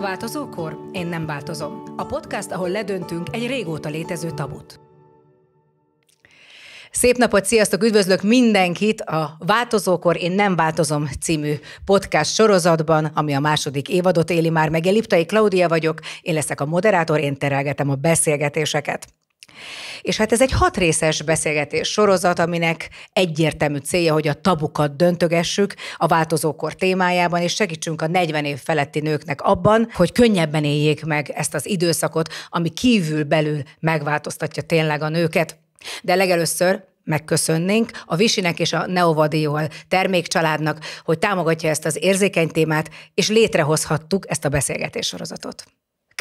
Változókor? Én nem változom. A podcast, ahol ledöntünk egy régóta létező tabut. Szép napot, sziasztok, üdvözlök mindenkit a Változókor én nem változom című podcast sorozatban, ami a második évadot éli már meg. Én Liptai Klaudia vagyok, én leszek a moderátor, én terelgetem a beszélgetéseket. És hát ez egy hat részes beszélgetés sorozat, aminek egyértelmű célja, hogy a tabukat döntögessük a változókor témájában, és segítsünk a 40 év feletti nőknek abban, hogy könnyebben éljék meg ezt az időszakot, ami kívül belül megváltoztatja tényleg a nőket. De legelőször megköszönnénk a Visinek és a Neovadiol termékcsaládnak, hogy támogatja ezt az érzékeny témát, és létrehozhattuk ezt a beszélgetéssorozatot.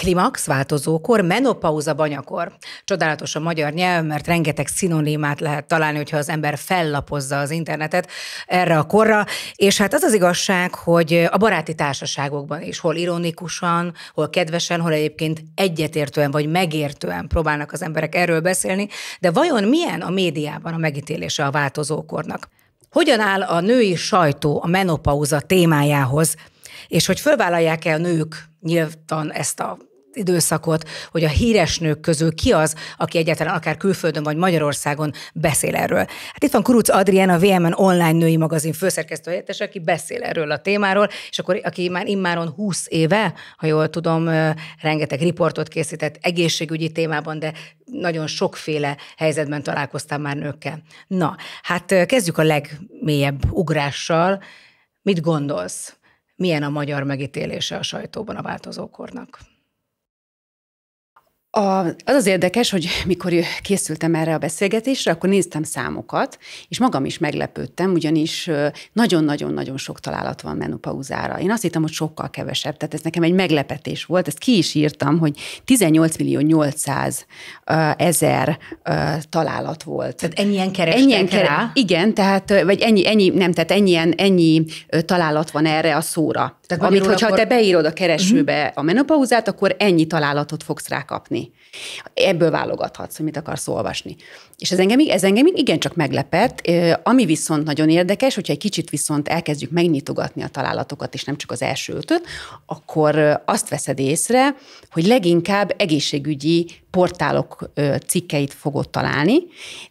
Klimax változókor, menopauza banyakor. Csodálatos a magyar nyelv, mert rengeteg szinonimát lehet találni, hogyha az ember fellapozza az internetet erre a korra, és hát az az igazság, hogy a baráti társaságokban is, hol ironikusan, hol kedvesen, hol egyébként egyetértően vagy megértően próbálnak az emberek erről beszélni, de vajon milyen a médiában a megítélése a változókornak? Hogyan áll a női sajtó a menopauza témájához? És hogy fölvállalják-e a nők nyilván ezt a időszakot, hogy a híres nők közül ki az, aki egyáltalán akár külföldön vagy Magyarországon beszél erről. Hát itt van Kuruc Adrián, a VMN online női magazin főszerkesztő helyettes, aki beszél erről a témáról, és akkor aki már immáron 20 éve, ha jól tudom, rengeteg riportot készített egészségügyi témában, de nagyon sokféle helyzetben találkoztam már nőkkel. Na, hát kezdjük a legmélyebb ugrással. Mit gondolsz? milyen a magyar megítélése a sajtóban a változókornak. A, az az érdekes, hogy mikor készültem erre a beszélgetésre, akkor néztem számokat, és magam is meglepődtem, ugyanis nagyon-nagyon-nagyon sok találat van menopauzára. Én azt hittem, hogy sokkal kevesebb, tehát ez nekem egy meglepetés volt, ezt ki is írtam, hogy 18 millió 800 ezer találat volt. Tehát ennyien kerestek ennyien kere, rá? Igen, tehát, vagy ennyi, ennyi, nem, tehát ennyien, ennyi találat van erre a szóra. Tehát Amit, hogyha akkor... te beírod a keresőbe uh-huh. a menopauzát, akkor ennyi találatot fogsz rá kapni. Ebből válogathatsz, hogy mit akarsz olvasni. És ez engem, ez engem igencsak meglepett, ami viszont nagyon érdekes, hogyha egy kicsit viszont elkezdjük megnyitogatni a találatokat, és nem csak az első ötöt, akkor azt veszed észre, hogy leginkább egészségügyi portálok cikkeit fogod találni.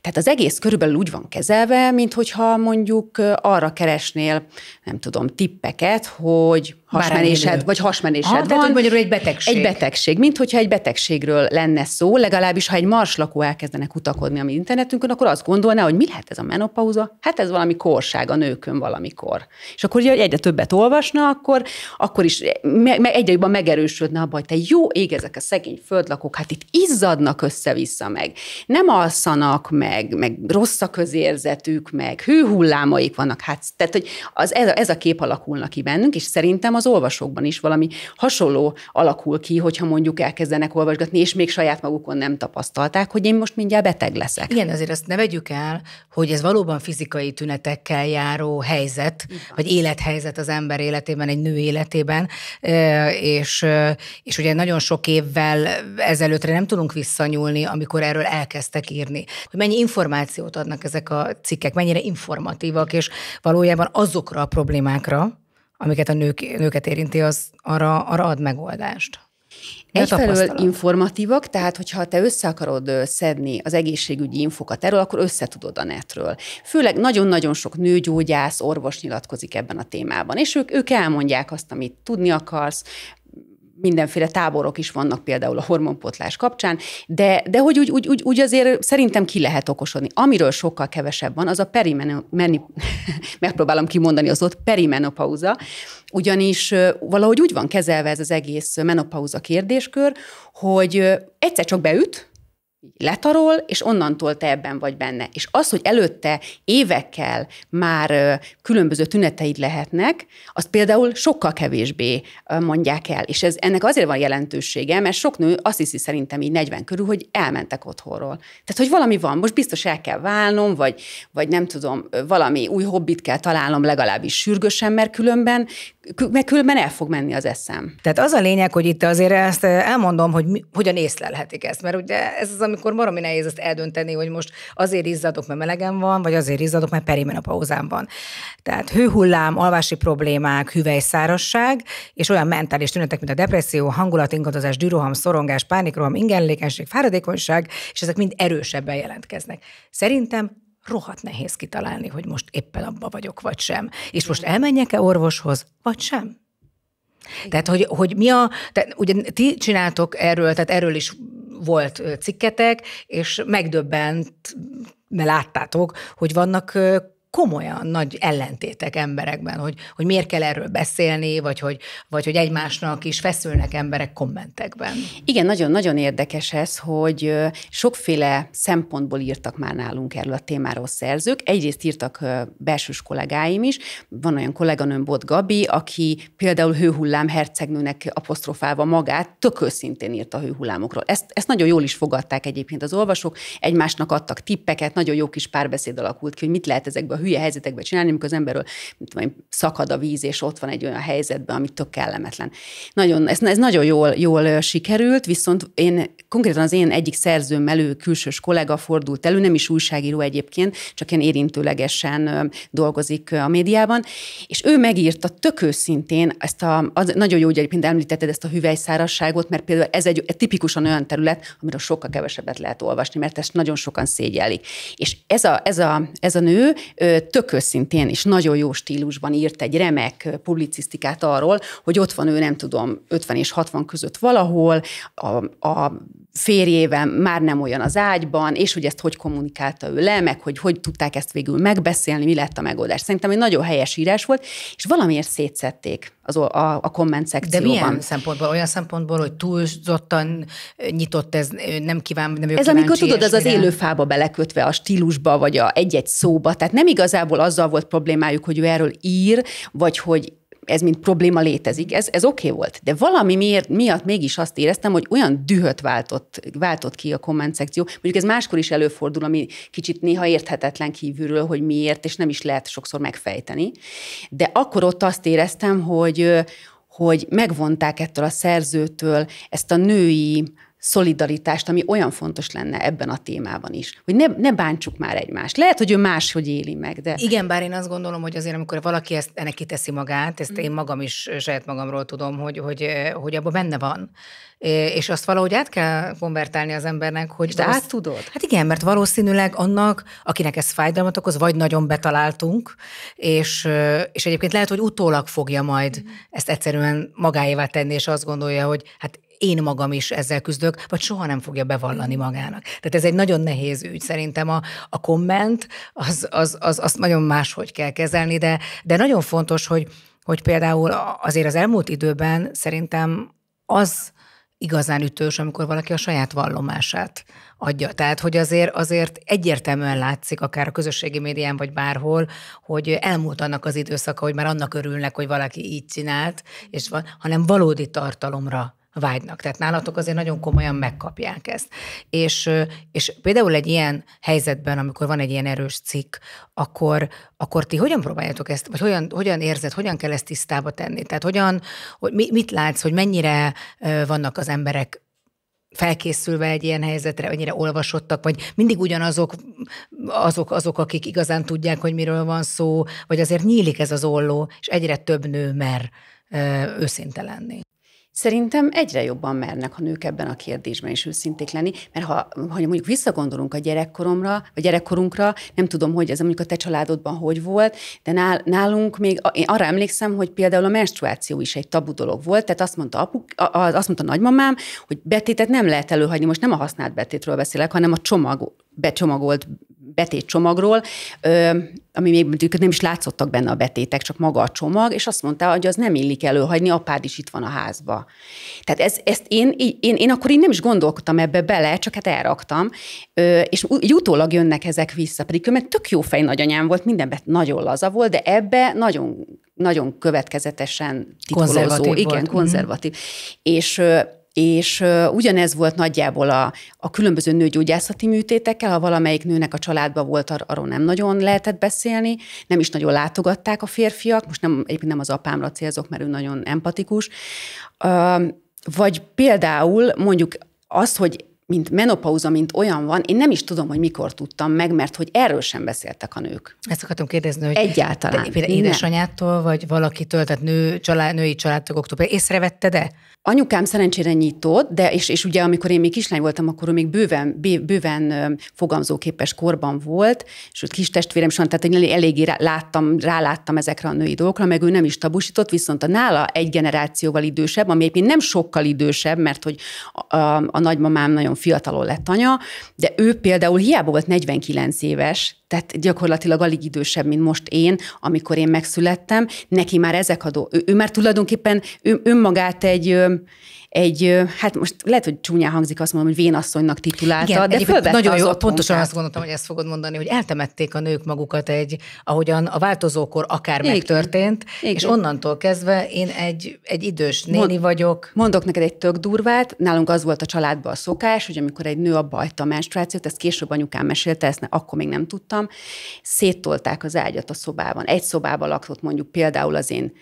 Tehát az egész körülbelül úgy van kezelve, mint hogyha mondjuk arra keresnél, nem tudom, tippeket, hogy hasmenésed, vagy hasmenésed ha, ah, van. Tehát, hogy magyarul egy betegség. Egy betegség, mint hogyha egy betegségről lenne szó, legalábbis ha egy mars lakó elkezdenek utakodni a mi internetünkön, akkor azt gondolná, hogy mi lehet ez a menopauza? Hát ez valami korság a nőkön valamikor. És akkor, hogy egyre többet olvasna, akkor, akkor is me, me, egyre jobban megerősödne a baj. te jó ég ezek a szegény földlakók, hát itt iz izzadnak össze-vissza meg. Nem alszanak meg, meg rossz a közérzetük, meg hőhullámaik vannak. Hát, tehát, hogy az, ez, a, ez a kép alakulnak ki bennünk, és szerintem az olvasókban is valami hasonló alakul ki, hogyha mondjuk elkezdenek olvasgatni, és még saját magukon nem tapasztalták, hogy én most mindjárt beteg leszek. Igen, azért azt ne vegyük el, hogy ez valóban fizikai tünetekkel járó helyzet, Igen. vagy élethelyzet az ember életében, egy nő életében, és, és ugye nagyon sok évvel ezelőttre nem tudunk tudunk visszanyúlni, amikor erről elkezdtek írni. Hogy mennyi információt adnak ezek a cikkek, mennyire informatívak, és valójában azokra a problémákra, amiket a nők, nőket érinti, az arra, arra ad megoldást. Egyfelől informatívak, tehát hogyha te össze akarod szedni az egészségügyi infokat erről, akkor összetudod a netről. Főleg nagyon-nagyon sok nőgyógyász, orvos nyilatkozik ebben a témában, és ők, ők elmondják azt, amit tudni akarsz, mindenféle táborok is vannak például a hormonpotlás kapcsán, de, de hogy úgy, úgy, úgy, azért szerintem ki lehet okosodni. Amiről sokkal kevesebb van, az a perimenopauza, megpróbálom kimondani az ott perimenopauza, ugyanis valahogy úgy van kezelve ez az egész menopauza kérdéskör, hogy egyszer csak beüt, letarol, és onnantól te ebben vagy benne. És az, hogy előtte évekkel már különböző tüneteid lehetnek, azt például sokkal kevésbé mondják el. És ez, ennek azért van jelentősége, mert sok nő azt hiszi szerintem így 40 körül, hogy elmentek otthonról. Tehát, hogy valami van, most biztos el kell válnom, vagy, vagy nem tudom, valami új hobbit kell találnom legalábbis sürgősen, mert különben, mert különben el fog menni az eszem. Tehát az a lényeg, hogy itt azért ezt elmondom, hogy mi, hogyan észlelhetik ezt, mert ugye ez az, ami amikor maromi nehéz ezt eldönteni, hogy most azért izzadok, mert melegem van, vagy azért izzadok, mert perimenopauzám van. Tehát hőhullám, alvási problémák, hüvelyszárasság, és olyan mentális tünetek, mint a depresszió, hangulatingadozás, dűroham, szorongás, pánikroham, ingenlékenység, fáradékonyság, és ezek mind erősebben jelentkeznek. Szerintem rohadt nehéz kitalálni, hogy most éppen abba vagyok, vagy sem. És most elmenjek-e orvoshoz, vagy sem? Tehát, hogy, hogy mi a, te, ugye ti csináltok erről, tehát erről is volt cikketek, és megdöbbent mert láttátok, hogy vannak komolyan nagy ellentétek emberekben, hogy, hogy miért kell erről beszélni, vagy hogy, vagy hogy egymásnak is feszülnek emberek kommentekben. Igen, nagyon-nagyon érdekes ez, hogy sokféle szempontból írtak már nálunk erről a témáról szerzők. Egyrészt írtak belsős kollégáim is, van olyan kolléganőm Bot Gabi, aki például hőhullám hercegnőnek apostrofálva magát, tök őszintén írt a hőhullámokról. Ezt, ezt nagyon jól is fogadták egyébként az olvasók, egymásnak adtak tippeket, nagyon jó kis párbeszéd alakult ki, hogy mit lehet ezekbe a hülye helyzetekbe csinálni, amikor az emberről mondjam, szakad a víz, és ott van egy olyan helyzetben, amit tök kellemetlen. Nagyon, ez, ez nagyon jól, jól sikerült, viszont én konkrétan az én egyik szerzőm elő külsős kollega fordult elő, nem is újságíró egyébként, csak én érintőlegesen dolgozik a médiában, és ő megírta tök őszintén ezt a, az, nagyon jó, hogy egyébként említetted ezt a hüvelyszárasságot, mert például ez egy, egy tipikusan olyan terület, amiről sokkal kevesebbet lehet olvasni, mert ezt nagyon sokan szégyellik. És ez a, ez a, ez a nő tök őszintén és nagyon jó stílusban írt egy remek publicisztikát arról, hogy ott van ő, nem tudom, 50 és 60 között valahol, a, a férjével már nem olyan az ágyban, és hogy ezt hogy kommunikálta ő le, meg hogy hogy tudták ezt végül megbeszélni, mi lett a megoldás. Szerintem egy nagyon helyes írás volt, és valamiért szétszették az, a, a komment szekcióban. De milyen szempontból? Olyan szempontból, hogy túlzottan nyitott ez, nem kíván, nem Ez amikor tudod, ez az élőfába belekötve a stílusba, vagy a egy-egy szóba, tehát nem igazából azzal volt problémájuk, hogy ő erről ír, vagy hogy ez mint probléma létezik, ez, ez oké okay volt. De valami miért, miatt mégis azt éreztem, hogy olyan dühöt váltott, váltott ki a komment szekció. Mondjuk ez máskor is előfordul, ami kicsit néha érthetetlen kívülről, hogy miért, és nem is lehet sokszor megfejteni. De akkor ott azt éreztem, hogy, hogy megvonták ettől a szerzőtől ezt a női szolidaritást, ami olyan fontos lenne ebben a témában is, hogy ne, ne bántsuk már egymást. Lehet, hogy ő máshogy éli meg, de... Igen, bár én azt gondolom, hogy azért, amikor valaki ezt ennek kiteszi magát, ezt mm. én magam is saját magamról tudom, hogy, hogy, hogy abban benne van. És azt valahogy át kell konvertálni az embernek, hogy... De valósz... tudod? Hát igen, mert valószínűleg annak, akinek ez fájdalmat okoz, vagy nagyon betaláltunk, és, és egyébként lehet, hogy utólag fogja majd mm. ezt egyszerűen magáévá tenni, és azt gondolja, hogy hát én magam is ezzel küzdök, vagy soha nem fogja bevallani magának. Tehát ez egy nagyon nehéz ügy. Szerintem a, a komment, az, az, az, azt nagyon máshogy kell kezelni, de, de nagyon fontos, hogy, hogy például azért az elmúlt időben szerintem az igazán ütős, amikor valaki a saját vallomását adja. Tehát, hogy azért, azért egyértelműen látszik, akár a közösségi médián, vagy bárhol, hogy elmúlt annak az időszaka, hogy már annak örülnek, hogy valaki így csinált, és van, hanem valódi tartalomra vágynak. Tehát nálatok azért nagyon komolyan megkapják ezt. És, és például egy ilyen helyzetben, amikor van egy ilyen erős cikk, akkor, akkor ti hogyan próbáljátok ezt, vagy hogyan, hogyan érzed, hogyan kell ezt tisztába tenni? Tehát hogyan, hogy mit látsz, hogy mennyire vannak az emberek felkészülve egy ilyen helyzetre, annyira olvasottak, vagy mindig ugyanazok, azok, azok, akik igazán tudják, hogy miről van szó, vagy azért nyílik ez az olló, és egyre több nő mer őszinte lenni. Szerintem egyre jobban mernek a nők ebben a kérdésben is őszinték lenni, mert ha, ha mondjuk visszagondolunk a gyerekkoromra, a gyerekkorunkra, nem tudom, hogy ez mondjuk a te családodban hogy volt, de nál, nálunk még, én arra emlékszem, hogy például a menstruáció is egy tabu dolog volt, tehát azt mondta, apuk, azt mondta nagymamám, hogy betétet nem lehet előhagyni, most nem a használt betétről beszélek, hanem a csomag, becsomagolt betétcsomagról, ami még nem is látszottak benne a betétek, csak maga a csomag, és azt mondta, hogy az nem illik előhagyni, apád is itt van a házba. Tehát ez, ezt én, én, én akkor én nem is gondolkodtam ebbe bele, csak hát elraktam, és úgy utólag jönnek ezek vissza, pedig mert tök jó fej nagyanyám volt, mindenben nagyon laza volt, de ebbe nagyon, nagyon következetesen titkolozó. Konzervatív igen, volt. Mhm. konzervatív. Mm. És és ugyanez volt nagyjából a, a különböző nőgyógyászati műtétekkel, ha valamelyik nőnek a családba volt, ar- arról nem nagyon lehetett beszélni, nem is nagyon látogatták a férfiak, most nem, egyébként nem az apámra célzok, mert ő nagyon empatikus, vagy például mondjuk az, hogy mint menopauza, mint olyan van, én nem is tudom, hogy mikor tudtam meg, mert hogy erről sem beszéltek a nők. Ezt akartam kérdezni, hogy egyáltalán. például édesanyától, vagy valaki tehát nő, család, női családtagoktól, észrevette e Anyukám szerencsére nyitott, de és, és ugye amikor én még kislány voltam, akkor ő még bőven, bőven fogamzóképes korban volt, és ott kis testvérem is van, tehát én eléggé láttam, ráláttam ezekre a női dolgokra, meg ő nem is tabusított, viszont a nála egy generációval idősebb, ami egyébként nem sokkal idősebb, mert hogy a, a, a nagymamám nagyon fiatalon lett anya, de ő például hiába volt 49 éves, tehát gyakorlatilag alig idősebb, mint most én, amikor én megszülettem, neki már ezek a dolgok, ő, ő már tulajdonképpen ő önmagát egy, egy, hát most lehet, hogy csúnyán hangzik azt mondom, hogy vénasszonynak titulálta, Igen, de nagyon jó, pontosan azt gondoltam, hogy ezt fogod mondani, hogy eltemették a nők magukat egy, ahogyan a változókor akár Igen. megtörtént, Igen. és onnantól kezdve én egy, egy idős néni Mond, vagyok. Mondok neked egy tök durvát, nálunk az volt a családban a szokás, hogy amikor egy nő abba bajta a menstruációt, ezt később anyukám mesélte, ezt ne, akkor még nem tudtam, széttolták az ágyat a szobában. Egy szobában lakott mondjuk például az én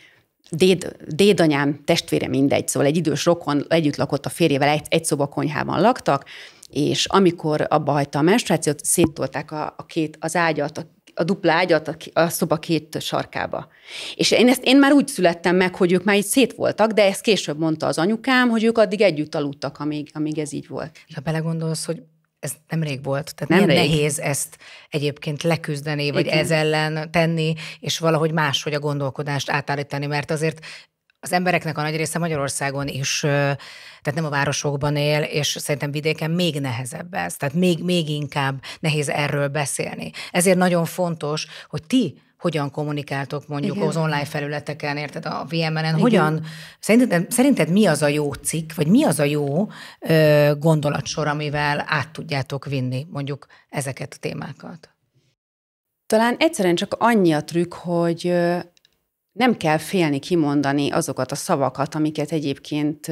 déd, dédanyám testvére mindegy, szóval egy idős rokon együtt lakott a férjével, egy, egy szobakonyhában laktak, és amikor abba hagyta a menstruációt, széttolták a, a két, az ágyat, a a dupla ágyat a, a szoba két sarkába. És én ezt én már úgy születtem meg, hogy ők már így szét voltak, de ezt később mondta az anyukám, hogy ők addig együtt aludtak, amíg, amíg ez így volt. És ha belegondolsz, hogy ez nemrég volt, tehát nem milyen nehéz ezt egyébként leküzdeni, vagy Igen. ez ellen tenni, és valahogy máshogy a gondolkodást átállítani, mert azért az embereknek a nagy része Magyarországon is, tehát nem a városokban él, és szerintem vidéken még nehezebb ez, tehát még, még inkább nehéz erről beszélni. Ezért nagyon fontos, hogy ti hogyan kommunikáltok mondjuk Igen. az online felületeken, érted, a VMN-en, hogyan, szerinted, szerinted mi az a jó cikk, vagy mi az a jó ö, gondolatsor, amivel át tudjátok vinni mondjuk ezeket a témákat? Talán egyszerűen csak annyi a trükk, hogy nem kell félni kimondani azokat a szavakat, amiket egyébként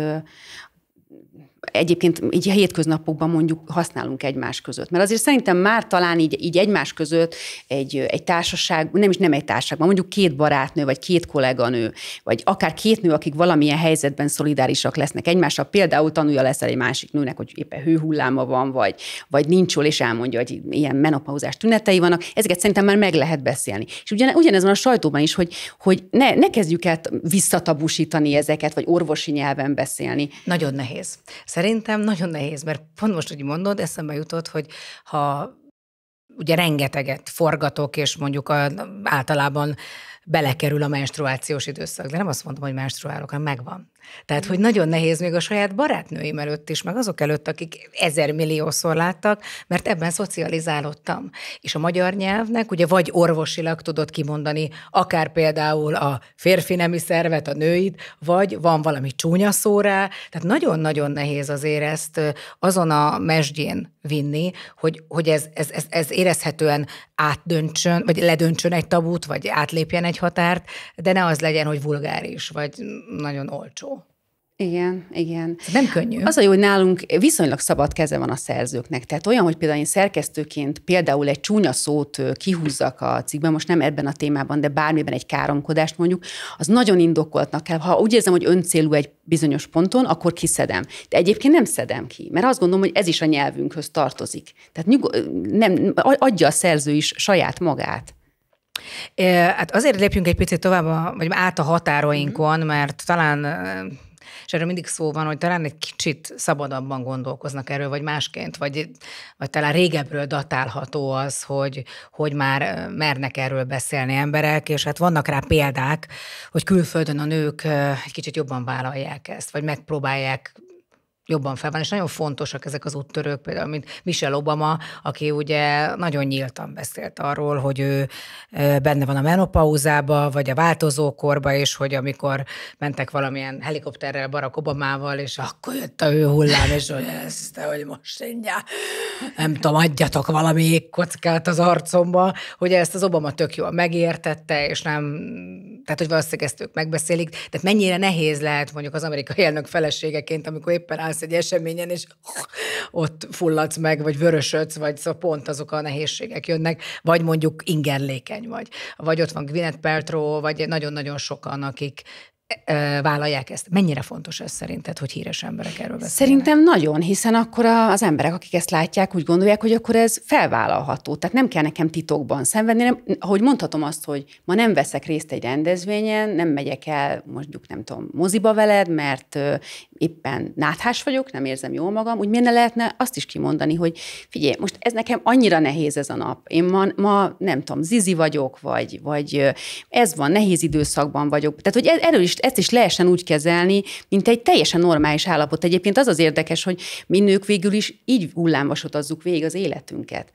egyébként így a hétköznapokban mondjuk használunk egymás között. Mert azért szerintem már talán így, így egymás között egy, egy társaság, nem is nem egy társaságban, mondjuk két barátnő, vagy két kolléganő, vagy akár két nő, akik valamilyen helyzetben szolidárisak lesznek egymással, például tanulja leszel egy másik nőnek, hogy éppen hőhulláma van, vagy, vagy nincs jól, és elmondja, hogy ilyen menopauzás tünetei vannak, ezeket szerintem már meg lehet beszélni. És ugyan, ugyanez van a sajtóban is, hogy, hogy ne, ne kezdjük el visszatabusítani ezeket, vagy orvosi nyelven beszélni. Nagyon nehéz. Szerintem Szerintem nagyon nehéz, mert pont most, hogy mondod, eszembe jutott, hogy ha ugye rengeteget forgatok, és mondjuk a, általában belekerül a menstruációs időszak. De nem azt mondom, hogy menstruálok, hanem megvan. Tehát, hogy nagyon nehéz még a saját barátnőim előtt is, meg azok előtt, akik ezer milliószor láttak, mert ebben szocializálódtam. És a magyar nyelvnek ugye vagy orvosilag tudod kimondani, akár például a férfi nemi szervet, a nőid, vagy van valami csúnya szó rá, tehát nagyon-nagyon nehéz azért ezt azon a mesdjén vinni, hogy, hogy ez, ez, ez, ez érezhetően átdöntsön, vagy ledöntsön egy tabut, vagy átlépjen egy egy határt, de ne az legyen, hogy vulgáris, vagy nagyon olcsó. Igen, igen. Nem könnyű. Az a jó, hogy nálunk viszonylag szabad keze van a szerzőknek. Tehát olyan, hogy például én szerkesztőként például egy csúnya szót kihúzzak a cikkben, most nem ebben a témában, de bármiben egy káromkodást mondjuk, az nagyon indokoltnak kell. Ha úgy érzem, hogy öncélú egy bizonyos ponton, akkor kiszedem. De egyébként nem szedem ki, mert azt gondolom, hogy ez is a nyelvünkhöz tartozik. Tehát nyugod, nem, adja a szerző is saját magát. Hát azért lépjünk egy picit tovább, a, vagy át a határainkon, mhm. mert talán és erről mindig szó van, hogy talán egy kicsit szabadabban gondolkoznak erről, vagy másként, vagy, vagy talán régebbről datálható az, hogy, hogy már mernek erről beszélni emberek, és hát vannak rá példák, hogy külföldön a nők egy kicsit jobban vállalják ezt, vagy megpróbálják jobban fel van, és nagyon fontosak ezek az úttörők, például, mint Michelle Obama, aki ugye nagyon nyíltan beszélt arról, hogy ő benne van a menopauzába, vagy a változókorba, és hogy amikor mentek valamilyen helikopterrel Barack Obamával, és akkor jött a ő hullám, és hogy ez te hogy most mindjárt, nem tudom, adjatok valami kockát az arcomba, hogy ezt az Obama tök jól megértette, és nem, tehát hogy valószínűleg ezt ők megbeszélik, tehát mennyire nehéz lehet mondjuk az amerikai elnök feleségeként, amikor éppen állsz elmész egy eseményen, és ott fulladsz meg, vagy vörösödsz, vagy szóval pont azok a nehézségek jönnek, vagy mondjuk ingerlékeny vagy. Vagy ott van Gwyneth Paltrow, vagy nagyon-nagyon sokan, akik e, vállalják ezt. Mennyire fontos ez szerinted, hogy híres emberek erről beszélnek? Szerintem nagyon, hiszen akkor az emberek, akik ezt látják, úgy gondolják, hogy akkor ez felvállalható. Tehát nem kell nekem titokban szenvedni, nem, ahogy mondhatom azt, hogy ma nem veszek részt egy rendezvényen, nem megyek el mondjuk, nem tudom, moziba veled, mert éppen náthás vagyok, nem érzem jól magam, úgy miért ne lehetne azt is kimondani, hogy figyelj, most ez nekem annyira nehéz ez a nap. Én ma, ma nem tudom, zizi vagyok, vagy, vagy ez van, nehéz időszakban vagyok. Tehát, hogy e, erről is, ezt is lehessen úgy kezelni, mint egy teljesen normális állapot. Egyébként az az érdekes, hogy mi nők végül is így hullámvasutazzuk végig az életünket.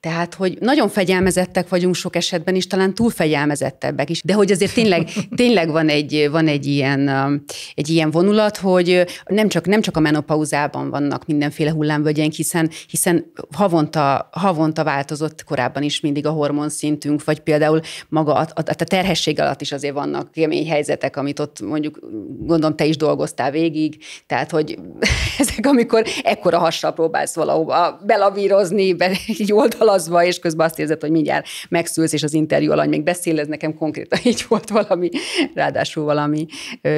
Tehát, hogy nagyon fegyelmezettek vagyunk sok esetben is, talán túl fegyelmezettebbek is, de hogy azért tényleg, tényleg van, egy, van egy, ilyen, egy ilyen vonulat, hogy nem csak, nem csak a menopauzában vannak mindenféle hullámvölgyeink, hiszen, hiszen havonta, havonta változott korábban is mindig a hormonszintünk, vagy például maga a, a, a terhesség alatt is azért vannak kemény helyzetek, amit ott mondjuk gondolom te is dolgoztál végig, tehát hogy ezek, amikor ekkora hassal próbálsz valahova belavírozni, be, így oldalazva, és közben azt érzed, hogy mindjárt megszülsz, és az interjú alany még beszél, ez nekem konkrétan így volt valami, ráadásul valami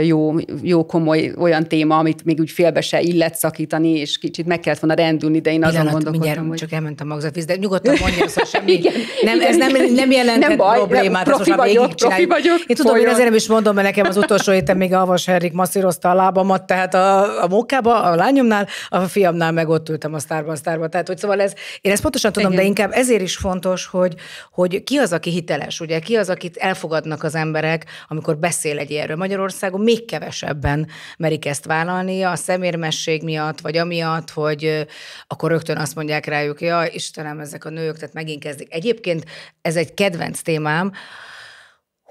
jó, jó komoly olyan téma, amit még úgy félbe se illet szakítani, és kicsit meg kellett volna rendülni, de én azon Pillanat, gondolkodtam, hogy... Csak elment a magzatvíz, de nyugodtan mondja, szóval semmi. igen, nem, igen, ez nem, nem jelent nem baj, problémát. Nem, profi, vagyok, profi vagyok, Én tudom, folyam. hogy ezért nem is mondom, mert nekem az utolsó héten még Alvas Herrik masszírozta a lábamat, tehát a, a munkába, a lányomnál, a fiamnál meg ott ültem a sztárban, a sztárban. Tehát, hogy szóval ez, én ezt pontosan tudom, igen. de inkább ezért is fontos, hogy, hogy ki az, aki hiteles, ugye, ki az, akit elfogadnak az emberek, amikor beszél egy ilyenről. Magyarországon még kevesebben merik ezt vállalni, vállalni a szemérmesség miatt, vagy amiatt, hogy akkor rögtön azt mondják rájuk, ja, Istenem, ezek a nők, tehát megint kezdik. Egyébként ez egy kedvenc témám,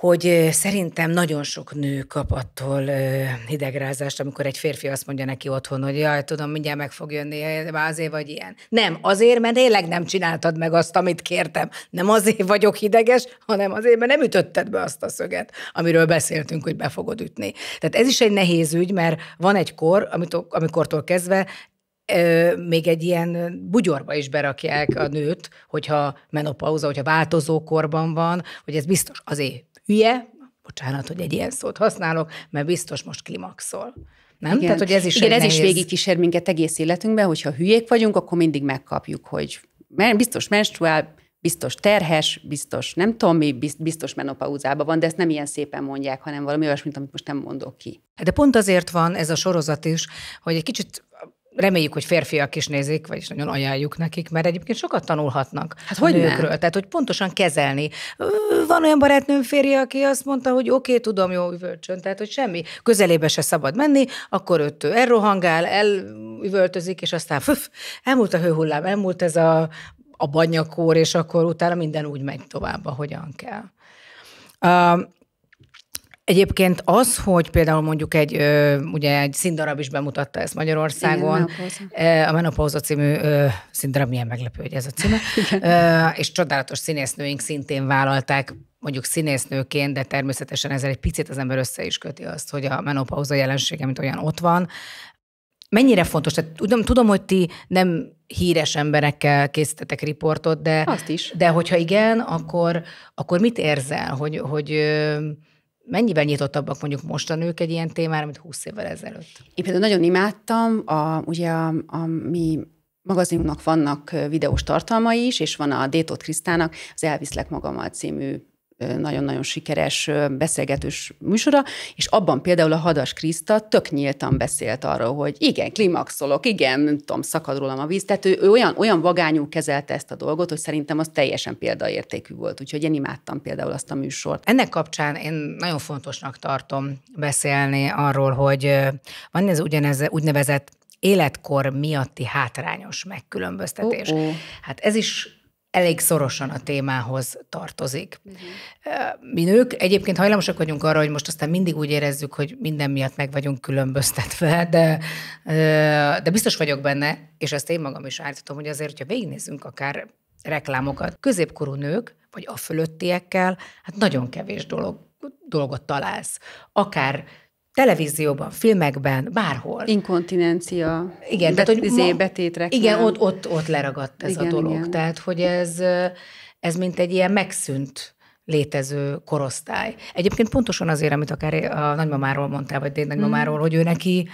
hogy szerintem nagyon sok nő kap attól hidegrázást, amikor egy férfi azt mondja neki otthon, hogy jaj, tudom, mindjárt meg fog jönni, már azért vagy ilyen. Nem, azért, mert tényleg nem csináltad meg azt, amit kértem. Nem azért vagyok hideges, hanem azért, mert nem ütötted be azt a szöget, amiről beszéltünk, hogy be fogod ütni. Tehát ez is egy nehéz ügy, mert van egy kor, amitől, amikortól kezdve még egy ilyen bugyorba is berakják a nőt, hogyha menopauza, hogyha változókorban van, hogy ez biztos azért hülye, bocsánat, hogy egy ilyen szót használok, mert biztos most klimaxol. Nem? Igen. Tehát, hogy ez is Igen, ez nehéz. is végigkísér minket egész életünkben, hogyha hülyék vagyunk, akkor mindig megkapjuk, hogy biztos menstruál, biztos terhes, biztos nem tudom mi, biztos menopauzában van, de ezt nem ilyen szépen mondják, hanem valami olyasmit, amit most nem mondok ki. De pont azért van ez a sorozat is, hogy egy kicsit reméljük, hogy férfiak is nézik, vagyis nagyon ajánljuk nekik, mert egyébként sokat tanulhatnak hát hogy nőkről. ne? Tehát, hogy pontosan kezelni. Van olyan barátnőm férje, aki azt mondta, hogy oké, okay, tudom, jó, üvölcsön, tehát, hogy semmi, közelébe se szabad menni, akkor őt elrohangál, elüvöltözik, és aztán fuf, elmúlt a hőhullám, elmúlt ez a, a banyakór, és akkor utána minden úgy megy tovább, ahogyan kell. Uh, Egyébként az, hogy például mondjuk egy, ugye egy színdarab is bemutatta ezt Magyarországon, Igen, a Menopauza című színdarab, milyen meglepő, hogy ez a címe, és csodálatos színésznőink szintén vállalták mondjuk színésznőként, de természetesen ezzel egy picit az ember össze is köti azt, hogy a menopauza jelensége, mint olyan ott van, mennyire fontos? Tehát tudom, tudom, hogy ti nem híres emberekkel készítetek riportot, de, Azt is. de hogyha igen, akkor, akkor mit érzel, hogy, hogy Mennyivel nyitottabbak mondjuk most a nők egy ilyen témára, mint 20 évvel ezelőtt? Én például nagyon imádtam, a, ugye a, a mi magazinunknak vannak videós tartalmai is, és van a Détot Krisztának az Elviszlek magammal című nagyon-nagyon sikeres beszélgetős műsora, és abban például a Hadas Kriszta tök nyíltan beszélt arról, hogy igen, klimaxolok, igen, nem tudom, szakad rólam a víz. Tehát ő, ő olyan, olyan vagányú kezelte ezt a dolgot, hogy szerintem az teljesen példaértékű volt. Úgyhogy én imádtam például azt a műsort. Ennek kapcsán én nagyon fontosnak tartom beszélni arról, hogy van ez ugyanez úgynevezett életkor miatti hátrányos megkülönböztetés. Uh-uh. Hát ez is elég szorosan a témához tartozik. Uh-huh. Mi nők egyébként hajlamosak vagyunk arra, hogy most aztán mindig úgy érezzük, hogy minden miatt meg vagyunk különböztetve, de, de biztos vagyok benne, és ezt én magam is állítom, hogy azért, hogyha végignézzünk akár reklámokat, középkorú nők, vagy a fölöttiekkel, hát nagyon kevés dolog, dolgot találsz. Akár televízióban, filmekben, bárhol. inkontinencia, igen, bet, tehát, hogy izé, ma, Igen, ott, ott, ott leragadt ez igen, a dolog. Igen. Tehát, hogy ez, ez mint egy ilyen megszűnt létező korosztály. Egyébként pontosan azért, amit akár a nagymamáról mondtál, vagy mm. nagymamáról, hmm. hogy ő neki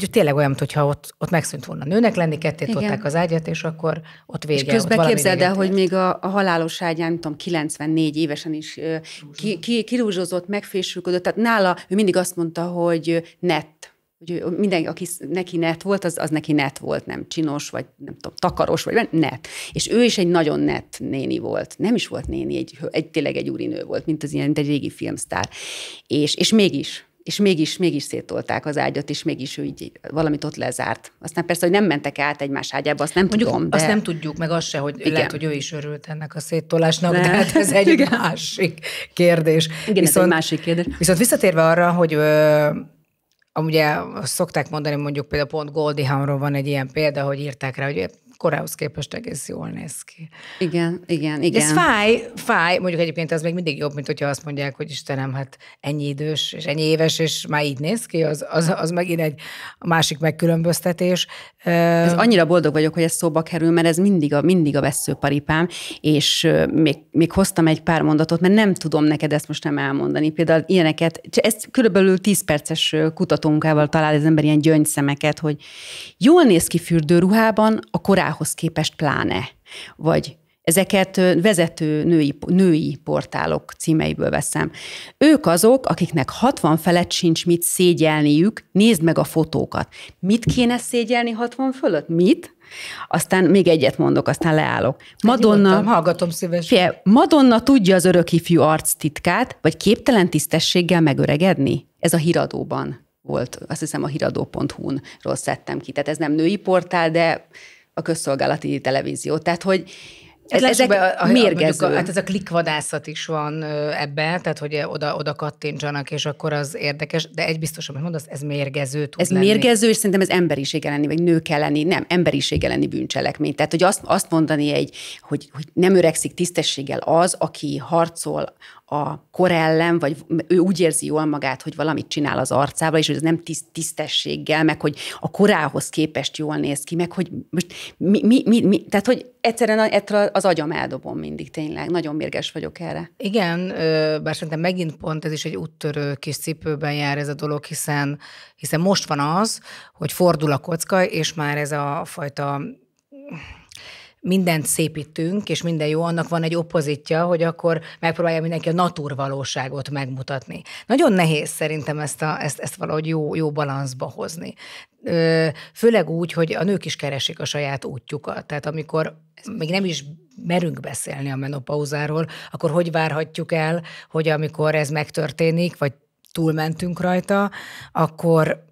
hogy tényleg olyan, hogyha ott, ott megszűnt volna nőnek lenni, ketté tolták az ágyat, és akkor ott vége. És közben képzeld el, hogy még a, a halálos ágyán, nem tudom, 94 évesen is ki, ki, kirúzsozott, megfésülködött, tehát nála ő mindig azt mondta, hogy nett hogy mindenki, aki neki net volt, az, az neki net volt, nem csinos, vagy nem tudom, takaros, vagy net. És ő is egy nagyon net néni volt. Nem is volt néni, egy, egy tényleg egy úrinő volt, mint az ilyen, mint egy régi filmsztár. És, és mégis és mégis, mégis szétolták az ágyat, és mégis ő így valamit ott lezárt. Aztán persze, hogy nem mentek át egymás ágyába, azt nem Mondjuk tudom. De... Azt nem tudjuk, meg azt se, hogy Igen. lehet, hogy ő is örült ennek a széttolásnak, de, de hát ez egy Igen. másik kérdés. Igen, viszont, ez egy másik kérdés. Viszont visszatérve arra, hogy ö, ugye szokták mondani, mondjuk például pont Goldie Hamron van egy ilyen példa, hogy írták rá, hogy korához képest egész jól néz ki. Igen, igen, igen. ez fáj, fáj, mondjuk egyébként ez még mindig jobb, mint hogyha azt mondják, hogy Istenem, hát ennyi idős, és ennyi éves, és már így néz ki, az, az, az megint egy másik megkülönböztetés. Ez annyira boldog vagyok, hogy ez szóba kerül, mert ez mindig a, mindig a veszőparipám, és még, még hoztam egy pár mondatot, mert nem tudom neked ezt most nem elmondani. Például ilyeneket, ezt körülbelül 10 perces kutatónkával talál az ember ilyen gyöngyszemeket, hogy jól néz ki fürdőruhában a korá korához képest pláne. Vagy ezeket vezető női, női portálok címeiből veszem. Ők azok, akiknek 60 felett sincs mit szégyelniük, nézd meg a fotókat. Mit kéne szégyelni 60 fölött? Mit? Aztán még egyet mondok, aztán leállok. Madonna, hát hallgatom szívesen. Fie, Madonna tudja az örök ifjú arc titkát, vagy képtelen tisztességgel megöregedni? Ez a híradóban volt, azt hiszem a híradó.hu-n szedtem ki. Tehát ez nem női portál, de a közszolgálati televíziót. Tehát, hogy Hát ez ezek be, a, a, mérgező. A, a, hát ez a klikvadászat is van ebbe, tehát hogy oda, oda kattintsanak, és akkor az érdekes, de egy biztos, amit mondasz, ez mérgező tud Ez lenni. mérgező, és szerintem ez emberiség elleni, vagy nők elleni, nem, emberiség elleni bűncselekmény. Tehát, hogy azt, azt mondani egy, hogy, hogy nem öregszik tisztességgel az, aki harcol a kor ellen, vagy ő úgy érzi jól magát, hogy valamit csinál az arcával, és hogy ez nem tiszt, tisztességgel, meg hogy a korához képest jól néz ki, meg hogy most mi, mi, mi, mi tehát hogy egyszerűen az agyam eldobom mindig tényleg, nagyon mérges vagyok erre. Igen, bár szerintem megint pont ez is egy úttörő kis cipőben jár ez a dolog, hiszen, hiszen most van az, hogy fordul a kocka, és már ez a fajta mindent szépítünk, és minden jó, annak van egy opozitja, hogy akkor megpróbálja mindenki a naturvalóságot megmutatni. Nagyon nehéz szerintem ezt, a, ezt, ezt valahogy jó, jó balanszba hozni főleg úgy, hogy a nők is keresik a saját útjukat. Tehát amikor még nem is merünk beszélni a menopauzáról, akkor hogy várhatjuk el, hogy amikor ez megtörténik, vagy túlmentünk rajta, akkor,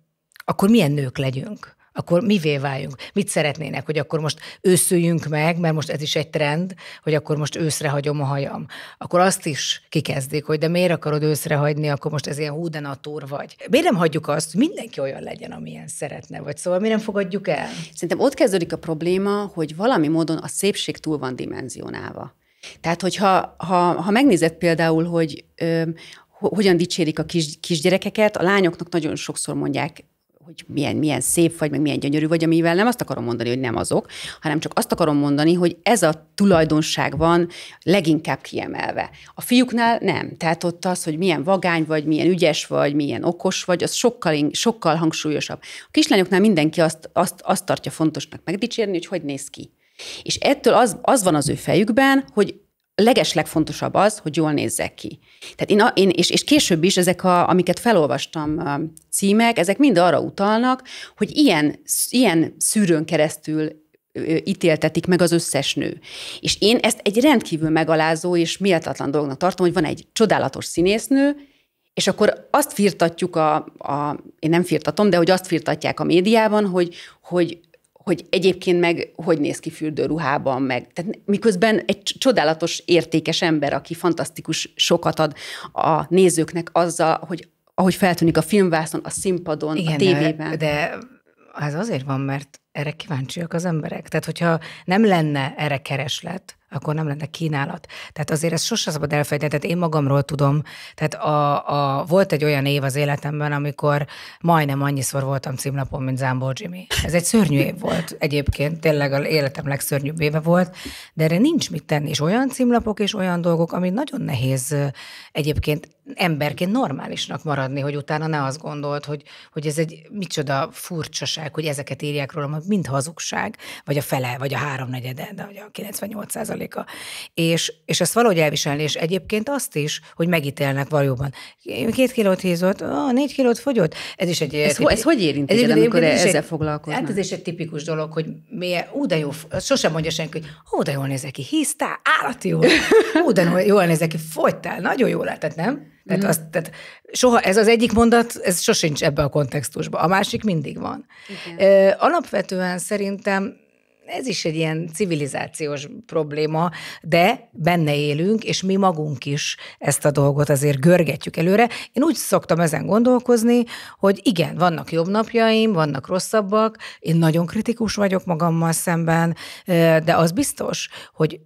akkor milyen nők legyünk? akkor mivé váljunk? Mit szeretnének, hogy akkor most őszüljünk meg, mert most ez is egy trend, hogy akkor most őszre hagyom a hajam. Akkor azt is kikezdik, hogy de miért akarod őszre hagyni, akkor most ez ilyen húdenatúr vagy. Miért nem hagyjuk azt, hogy mindenki olyan legyen, amilyen szeretne, vagy szóval mi nem fogadjuk el? Szerintem ott kezdődik a probléma, hogy valami módon a szépség túl van dimenzionálva. Tehát, hogyha ha, ha megnézed például, hogy ö, hogyan dicsérik a kis, kisgyerekeket, a lányoknak nagyon sokszor mondják hogy milyen, milyen szép vagy, meg milyen gyönyörű vagy, amivel nem azt akarom mondani, hogy nem azok, hanem csak azt akarom mondani, hogy ez a tulajdonság van leginkább kiemelve. A fiúknál nem. Tehát ott az, hogy milyen vagány vagy, milyen ügyes vagy, milyen okos vagy, az sokkal, sokkal hangsúlyosabb. A kislányoknál mindenki azt, azt, azt tartja fontosnak megdicsérni, hogy hogy néz ki. És ettől az, az van az ő fejükben, hogy legeslegfontosabb az, hogy jól nézzek ki. Tehát én, én és, és később is ezek, a, amiket felolvastam címek, ezek mind arra utalnak, hogy ilyen, ilyen szűrőn keresztül ítéltetik meg az összes nő. És én ezt egy rendkívül megalázó és méltatlan dolognak tartom, hogy van egy csodálatos színésznő, és akkor azt firtatjuk a, a, én nem firtatom, de hogy azt firtatják a médiában, hogy, hogy hogy egyébként meg hogy néz ki fürdőruhában, meg tehát miközben egy csodálatos, értékes ember, aki fantasztikus sokat ad a nézőknek azzal, hogy ahogy feltűnik a filmvászon, a színpadon, Igen, a tévében. De, de ez azért van, mert erre kíváncsiak az emberek. Tehát, hogyha nem lenne erre kereslet, akkor nem lenne kínálat. Tehát azért ez sose szabad elfejteni, tehát én magamról tudom. Tehát a, a, volt egy olyan év az életemben, amikor majdnem annyiszor voltam címlapon, mint Zámbó Jimmy. Ez egy szörnyű év volt egyébként, tényleg az életem legszörnyűbb éve volt, de erre nincs mit tenni, és olyan címlapok és olyan dolgok, ami nagyon nehéz egyébként emberként normálisnak maradni, hogy utána ne azt gondolt, hogy, hogy ez egy micsoda furcsaság, hogy ezeket írják rólam, hogy mind hazugság, vagy a fele, vagy a háromnegyede, de vagy a 98 százaléka És, és ezt valahogy elviselni, és egyébként azt is, hogy megítélnek valóban. Két kilót hízott, ó, négy kilót fogyott. Ez is egy... Ez, tipi, ez hogy érint ez téged, amikor ezzel egy, Hát ez is egy tipikus dolog, hogy miért, ú, de jó, sosem mondja senki, hogy ó, de jól nézek ki, hisztál, állati jól, ú, de jól nézek ki, fogytál, nagyon jól lehetett, nem? Tehát, mhm. az, tehát soha, ez az egyik mondat, ez sosincs ebbe a kontextusba, a másik mindig van. Igen. Alapvetően szerintem ez is egy ilyen civilizációs probléma, de benne élünk, és mi magunk is ezt a dolgot azért görgetjük előre. Én úgy szoktam ezen gondolkozni, hogy igen, vannak jobb napjaim, vannak rosszabbak, én nagyon kritikus vagyok magammal szemben, de az biztos, hogy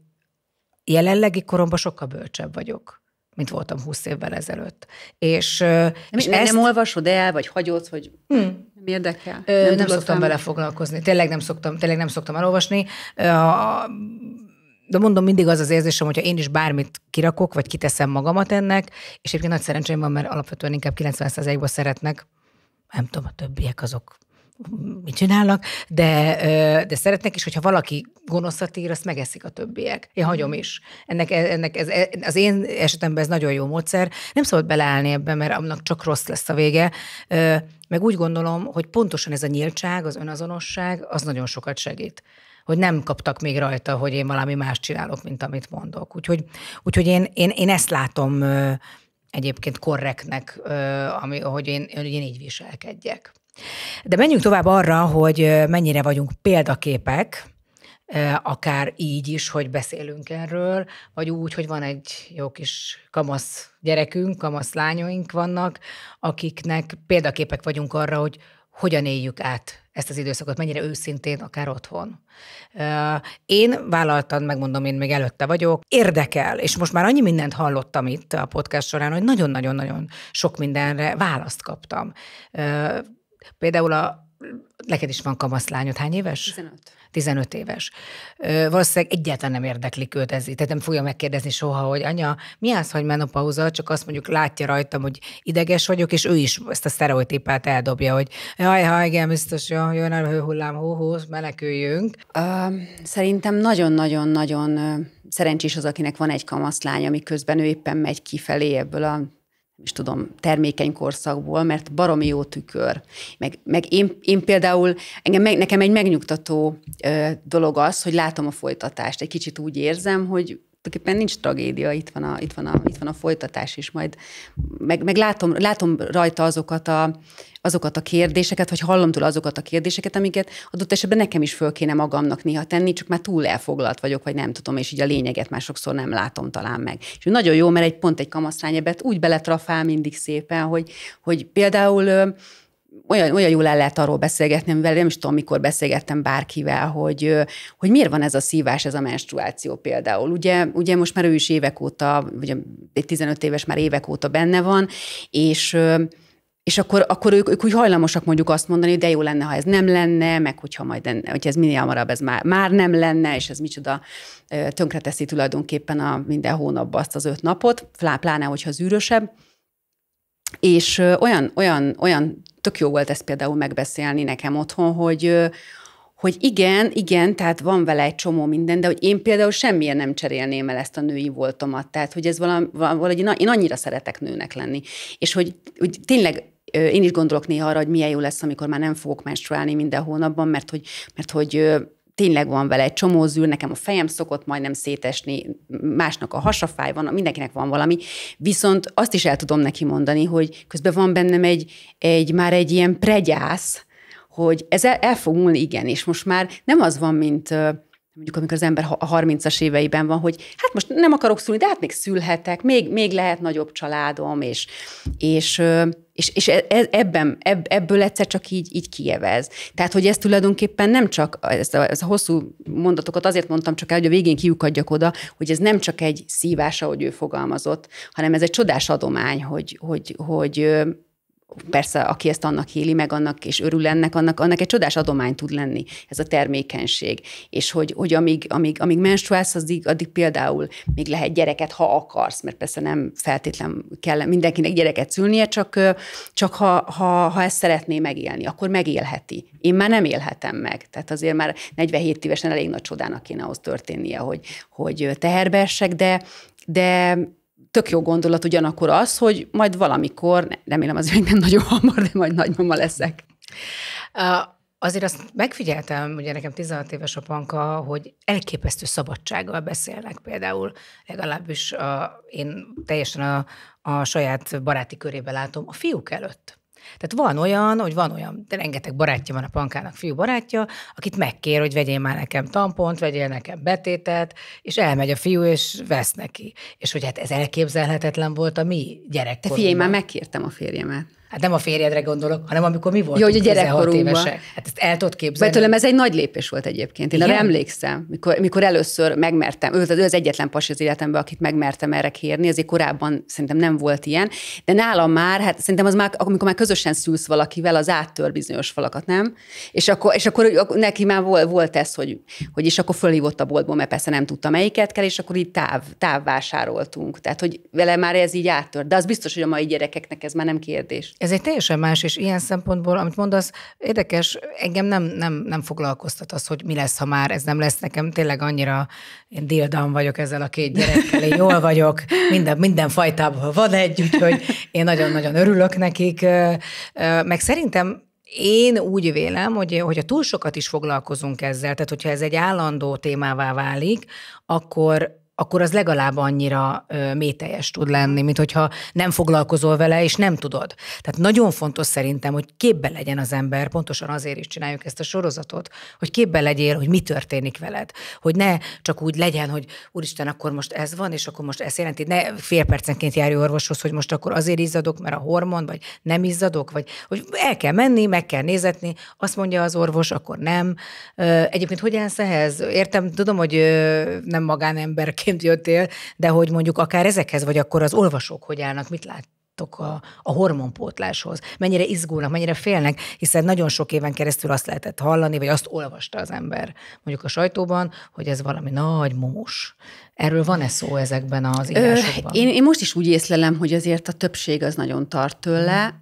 jelenlegi koromban sokkal bölcsebb vagyok mint voltam 20 évvel ezelőtt. És, nem, és nem, ezt... nem olvasod el, vagy hagyod, hogy hmm. nem érdekel? Ö, nem, nem szoktam vele foglalkozni, tényleg nem szoktam, tényleg nem szoktam elolvasni. A, de mondom, mindig az az érzésem, hogyha én is bármit kirakok, vagy kiteszem magamat ennek, és egyébként nagy szerencsém van, mert alapvetően inkább 90%-ban szeretnek, nem tudom, a többiek azok mit csinálnak, de, de szeretnek, is, hogyha valaki gonoszat ír, azt megeszik a többiek. Én mhm. hagyom is. Ennek, ennek ez, e, az én esetemben ez nagyon jó módszer. Nem szabad beleállni ebbe, mert annak csak rossz lesz a vége. Meg úgy gondolom, hogy pontosan ez a nyíltság, az önazonosság, az nagyon sokat segít hogy nem kaptak még rajta, hogy én valami más csinálok, mint amit mondok. Úgyhogy, úgyhogy én, én, én ezt látom egyébként korrektnek, ami, hogy, én, hogy én így viselkedjek. De menjünk tovább arra, hogy mennyire vagyunk példaképek, akár így is, hogy beszélünk erről, vagy úgy, hogy van egy jó kis kamasz gyerekünk, kamasz lányoink vannak, akiknek példaképek vagyunk arra, hogy hogyan éljük át ezt az időszakot, mennyire őszintén, akár otthon. Én vállaltan, megmondom, én még előtte vagyok, érdekel, és most már annyi mindent hallottam itt a podcast során, hogy nagyon-nagyon-nagyon sok mindenre választ kaptam Például a, neked is van kamaszlányod, hány éves? 15. 15 éves. Ö, valószínűleg egyáltalán nem érdeklik őt ez, tehát nem fogja megkérdezni soha, hogy anya, mi az, hogy menopauza, csak azt mondjuk látja rajtam, hogy ideges vagyok, és ő is ezt a sztereotípát eldobja, hogy jaj, ha igen, biztos, jó, jön a hőhullám, hó, hó, meneküljünk. Uh, szerintem nagyon-nagyon-nagyon szerencsés az, akinek van egy kamaszlány, ami közben ő éppen megy kifelé ebből a nem is tudom, termékeny korszakból, mert baromi jó tükör. Meg, meg én, én például, engem, nekem egy megnyugtató ö, dolog az, hogy látom a folytatást. Egy kicsit úgy érzem, hogy tulajdonképpen nincs tragédia, itt van a, itt van a, itt van a folytatás is majd. Meg, meg látom, látom rajta azokat a, azokat a kérdéseket, vagy hallom tőle azokat a kérdéseket, amiket adott esetben nekem is föl kéne magamnak néha tenni, csak már túl elfoglalt vagyok, vagy nem tudom, és így a lényeget már sokszor nem látom talán meg. És nagyon jó, mert egy pont egy kamaszlányebet úgy beletrafál mindig szépen, hogy, hogy például olyan, olyan jól el lehet arról beszélgetni, mivel nem is tudom, mikor beszélgettem bárkivel, hogy, hogy miért van ez a szívás, ez a menstruáció például. Ugye, ugye most már ő is évek óta, ugye 15 éves már évek óta benne van, és és akkor, akkor ők, ők úgy hajlamosak mondjuk azt mondani, de jó lenne, ha ez nem lenne, meg hogyha majd, enne, hogyha ez minél hamarabb ez már, már nem lenne, és ez micsoda tönkreteszi tulajdonképpen a minden hónapban azt az öt napot, pláne, hogyha zűrösebb. És olyan, olyan, olyan tök jó volt ezt például megbeszélni nekem otthon, hogy hogy igen, igen, tehát van vele egy csomó minden, de hogy én például semmilyen nem cserélném el ezt a női voltomat, tehát hogy ez valami, valahogy én annyira szeretek nőnek lenni, és hogy, hogy tényleg én is gondolok néha arra, hogy milyen jó lesz, amikor már nem fogok menstruálni minden hónapban, mert hogy, mert hogy tényleg van vele egy csomó zűr, nekem a fejem szokott majdnem szétesni, másnak a hasafáj van, mindenkinek van valami, viszont azt is el tudom neki mondani, hogy közben van bennem egy, egy már egy ilyen pregyász, hogy ez el, el fog múlni, igen, és most már nem az van, mint mondjuk amikor az ember a 30-as éveiben van, hogy hát most nem akarok szülni, de hát még szülhetek, még, még lehet nagyobb családom, és, és, és, és e-, e-, ebben, ebből egyszer csak így, így kievez Tehát, hogy ez tulajdonképpen nem csak, ez a, ez a hosszú mondatokat azért mondtam csak el, hogy a végén kiukadjak oda, hogy ez nem csak egy szívás, ahogy ő fogalmazott, hanem ez egy csodás adomány, hogy, hogy, hogy persze, aki ezt annak éli meg, annak és örül ennek, annak, annak egy csodás adomány tud lenni ez a termékenység. És hogy, hogy amíg, amíg, amíg menstruálsz, addig, addig például még lehet gyereket, ha akarsz, mert persze nem feltétlen kell mindenkinek gyereket szülnie, csak, csak ha, ha, ha ezt szeretné megélni, akkor megélheti. Én már nem élhetem meg. Tehát azért már 47 évesen elég nagy csodának kéne ahhoz történnie, hogy, hogy teherbe essek, de, de tök jó gondolat ugyanakkor az, hogy majd valamikor, remélem az még nem nagyon hamar, de majd nagymama leszek. Azért azt megfigyeltem, ugye nekem 16 éves a panka, hogy elképesztő szabadsággal beszélnek például, legalábbis a, én teljesen a, a saját baráti körébe látom a fiúk előtt. Tehát van olyan, hogy van olyan, de rengeteg barátja van a pankának, fiú barátja, akit megkér, hogy vegyél már nekem tampont, vegyél nekem betétet, és elmegy a fiú, és vesz neki. És hogy hát ez elképzelhetetlen volt a mi gyerek. Te figyelj, már megkértem a férjemet. Hát nem a férjedre gondolok, hanem amikor mi volt. Jó, hogy a gyerekkorunkban. Hát ezt el tudod képzelni. Tőlem ez egy nagy lépés volt egyébként. Én arra emlékszem, mikor, mikor először megmertem, ő, ő az egyetlen pasi az életemben, akit megmertem erre kérni, azért korábban szerintem nem volt ilyen, de nálam már, hát szerintem az már, amikor már közösen szülsz valakivel, az áttör bizonyos falakat, nem? És akkor, és akkor neki már volt, volt ez, hogy, hogy és akkor fölhívott a boltból, mert persze nem tudta melyiket kell, és akkor így táv, távvásároltunk. Tehát, hogy vele már ez így áttör. De az biztos, hogy a mai gyerekeknek ez már nem kérdés. Ez egy teljesen más, és ilyen szempontból, amit mondasz, érdekes, engem nem, nem, nem foglalkoztat az, hogy mi lesz, ha már ez nem lesz nekem. Tényleg annyira én dildan vagyok ezzel a két gyerekkel, én jól vagyok, minden, minden fajtában van egy, úgyhogy én nagyon-nagyon örülök nekik. Meg szerintem én úgy vélem, hogy, a túl sokat is foglalkozunk ezzel, tehát hogyha ez egy állandó témává válik, akkor akkor az legalább annyira métejes mételyes tud lenni, mint hogyha nem foglalkozol vele, és nem tudod. Tehát nagyon fontos szerintem, hogy képbe legyen az ember, pontosan azért is csináljuk ezt a sorozatot, hogy képbe legyél, hogy mi történik veled. Hogy ne csak úgy legyen, hogy úristen, akkor most ez van, és akkor most ez jelenti, ne fél percenként járj orvoshoz, hogy most akkor azért izzadok, mert a hormon, vagy nem izzadok, vagy hogy el kell menni, meg kell nézetni, azt mondja az orvos, akkor nem. Egyébként hogyan állsz ehhez? Értem, tudom, hogy nem magánember vendégként jöttél, de hogy mondjuk akár ezekhez, vagy akkor az olvasók hogy állnak, mit lát? a, a hormonpótláshoz, mennyire izgulnak, mennyire félnek, hiszen nagyon sok éven keresztül azt lehetett hallani, vagy azt olvasta az ember mondjuk a sajtóban, hogy ez valami nagy mumus. Erről van-e szó ezekben az írásokban? Ö, én, én most is úgy észlelem, hogy azért a többség az nagyon tart tőle,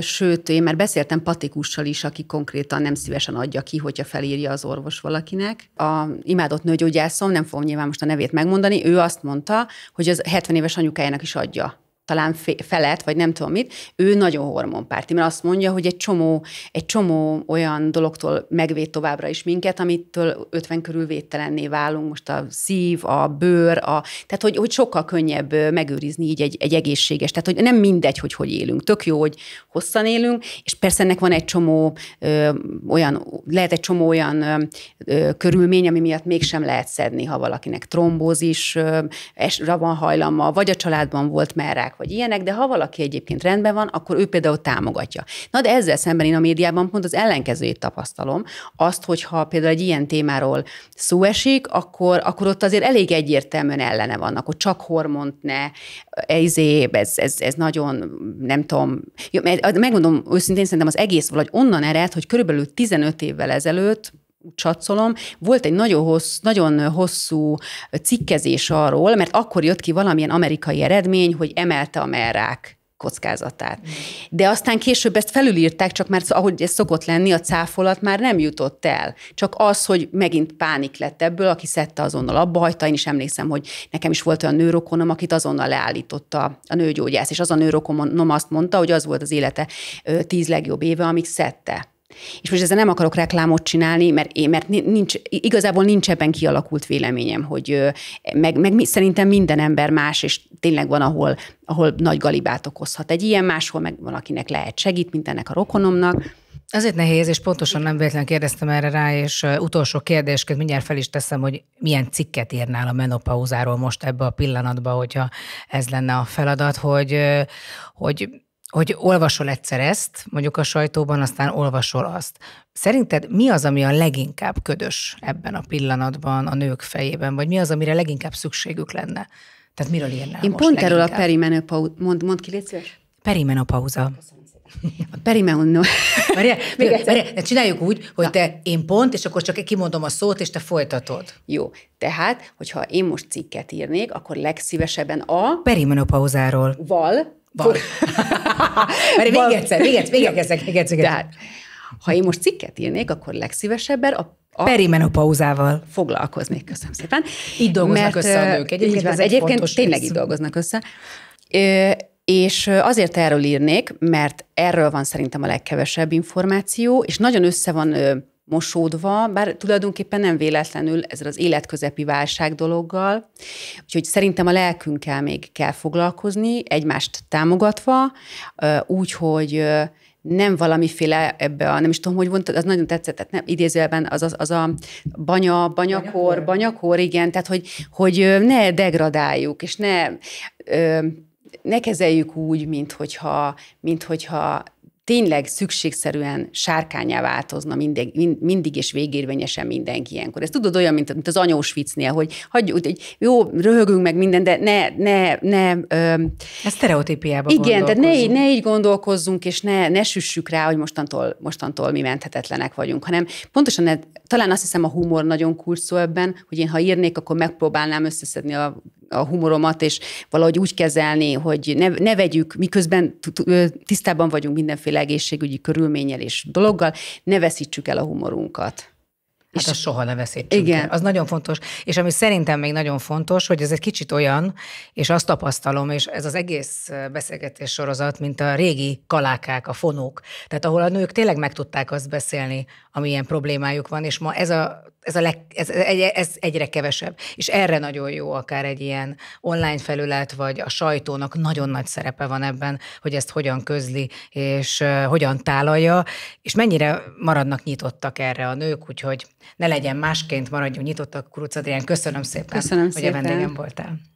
Sőt, én már beszéltem patikussal is, aki konkrétan nem szívesen adja ki, hogyha felírja az orvos valakinek. A imádott nőgyógyászom, nem fogom nyilván most a nevét megmondani, ő azt mondta, hogy az 70 éves anyukájának is adja talán felett, vagy nem tudom mit, ő nagyon hormonpárti, mert azt mondja, hogy egy csomó, egy csomó olyan dologtól megvéd továbbra is minket, amitől 50 körül védtelenné válunk, most a szív, a bőr, a, tehát hogy, hogy sokkal könnyebb megőrizni így egy, egy egészséges, tehát hogy nem mindegy, hogy hogy élünk, tök jó, hogy hosszan élünk, és persze ennek van egy csomó ö, olyan, lehet egy csomó olyan ö, körülmény, ami miatt mégsem lehet szedni, ha valakinek trombózis, ö, esra van hajlama, vagy a családban volt merrák, kritikák, vagy ilyenek, de ha valaki egyébként rendben van, akkor ő például támogatja. Na de ezzel szemben én a médiában pont az ellenkezőjét tapasztalom. Azt, hogyha például egy ilyen témáról szó esik, akkor, akkor ott azért elég egyértelműen ellene vannak, hogy csak hormont ne, ez, izé, ez, ez, ez nagyon, nem tudom, megmondom őszintén, szerintem az egész valahogy onnan ered, hogy körülbelül 15 évvel ezelőtt, csatszolom, volt egy nagyon, hossz, nagyon hosszú cikkezés arról, mert akkor jött ki valamilyen amerikai eredmény, hogy emelte a merrák kockázatát. De aztán később ezt felülírták, csak már ahogy ez szokott lenni, a cáfolat már nem jutott el. Csak az, hogy megint pánik lett ebből, aki szedte azonnal abba hagyta. Én is emlékszem, hogy nekem is volt olyan nőrokonom, akit azonnal leállította a nőgyógyász, és az a nőrokonom azt mondta, hogy az volt az élete tíz legjobb éve, amíg szedte és most ezzel nem akarok reklámot csinálni, mert, én, mert nincs, igazából nincs ebben kialakult véleményem, hogy meg, meg szerintem minden ember más, és tényleg van, ahol, ahol nagy galibát okozhat egy ilyen, máshol meg van, akinek lehet segít, mint ennek a rokonomnak. Azért nehéz, és pontosan nem véletlenül kérdeztem erre rá, és utolsó kérdésként mindjárt fel is teszem, hogy milyen cikket írnál a menopauzáról most ebbe a pillanatba, hogyha ez lenne a feladat, hogy, hogy hogy olvasol egyszer ezt, mondjuk a sajtóban, aztán olvasol azt. Szerinted mi az, ami a leginkább ködös ebben a pillanatban a nők fejében, vagy mi az, amire leginkább szükségük lenne? Tehát miről írnál Én most pont leginkább? erről a perimenopau... mond, mond ki, légy szíves. Perimenopauza. A perimeonno. Maria, csináljuk úgy, hogy Na. te én pont, és akkor csak kimondom a szót, és te folytatod. Jó. Tehát, hogyha én most cikket írnék, akkor legszívesebben a... Perimenopauzáról. Val van. Mert még egyszer, még egyszer, még egyszer, még egyszer. Tehát, ha én most cikket írnék, akkor legszívesebben a a Perimenopauzával. Foglalkoznék, köszönöm szépen. Így dolgoznak Mert, össze a nők. Egyébként, van, ez egy egyébként tényleg rész. így dolgoznak össze. És azért erről írnék, mert erről van szerintem a legkevesebb információ, és nagyon össze van mosódva, bár tulajdonképpen nem véletlenül ezzel az életközepi válság dologgal. Úgyhogy szerintem a lelkünkkel még kell foglalkozni, egymást támogatva, úgy, hogy nem valamiféle ebbe a, nem is tudom, hogy mondtad, az nagyon tetszett, tehát nem, idézőjelben az, az, az a banya, banyakor, banyakor, igen, tehát hogy, hogy ne degradáljuk, és ne, ne kezeljük úgy, mint hogyha, mint hogyha tényleg szükségszerűen sárkányá változna mindig, mindig és végérvényesen mindenki ilyenkor. Ez tudod olyan, mint, mint az anyós viccnél, hogy hagyjuk, hogy jó, röhögünk meg minden, de ne, ne, ne... Ö, Ez sztereotípiába Igen, tehát ne, ne így gondolkozzunk, és ne, ne süssük rá, hogy mostantól, mostantól mi menthetetlenek vagyunk, hanem pontosan talán azt hiszem a humor nagyon kulcs ebben, hogy én ha írnék, akkor megpróbálnám összeszedni a a humoromat, és valahogy úgy kezelni, hogy ne, ne vegyük, miközben tisztában vagyunk mindenféle egészségügyi körülménnyel és dologgal, ne veszítsük el a humorunkat. Hát és az soha ne veszítsünk igen. El. Az nagyon fontos. És ami szerintem még nagyon fontos, hogy ez egy kicsit olyan, és azt tapasztalom, és ez az egész beszélgetés sorozat, mint a régi kalákák, a fonók. Tehát ahol a nők tényleg meg tudták azt beszélni, amilyen problémájuk van, és ma ez a ez, a leg, ez, ez egyre kevesebb. És erre nagyon jó akár egy ilyen online felület, vagy a sajtónak nagyon nagy szerepe van ebben, hogy ezt hogyan közli, és hogyan tálalja, és mennyire maradnak nyitottak erre a nők, úgyhogy ne legyen másként, maradjunk nyitottak. Kuruc Adrián, köszönöm szépen, köszönöm hogy szépen. a vendégem voltál.